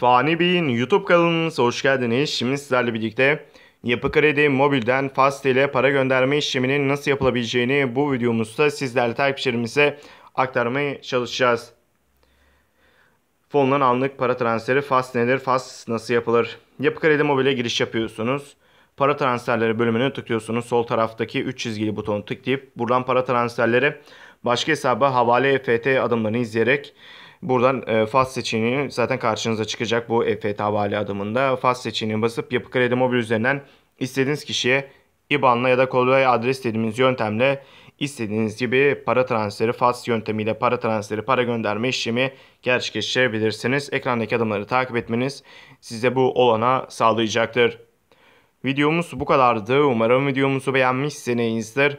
Fani Bey'in YouTube kanalımıza hoş geldiniz. Şimdi sizlerle birlikte Yapı Kredi Mobil'den Fastel'e para gönderme işleminin nasıl yapılabileceğini bu videomuzda sizlerle takipçilerimize aktarmaya çalışacağız. Fondan anlık para transferi Fast nedir? Fast nasıl yapılır? Yapı Kredi Mobil'e giriş yapıyorsunuz. Para transferleri bölümüne tıklıyorsunuz. Sol taraftaki 3 çizgili butonu tıklayıp buradan para transferleri başka hesaba havale FT adımlarını izleyerek Buradan e, FAS seçeneği zaten karşınıza çıkacak bu EFT havale adımında. FAS seçeneğini basıp Yapı Kredi Mobil üzerinden istediğiniz kişiye IBAN'la ya da kolay adres dediğimiz yöntemle istediğiniz gibi para transferi, FAS yöntemiyle para transferi, para gönderme işlemi gerçekleştirebilirsiniz. Ekrandaki adımları takip etmeniz size bu olana sağlayacaktır. Videomuz bu kadardı. Umarım videomuzu beğenmişsinizdir.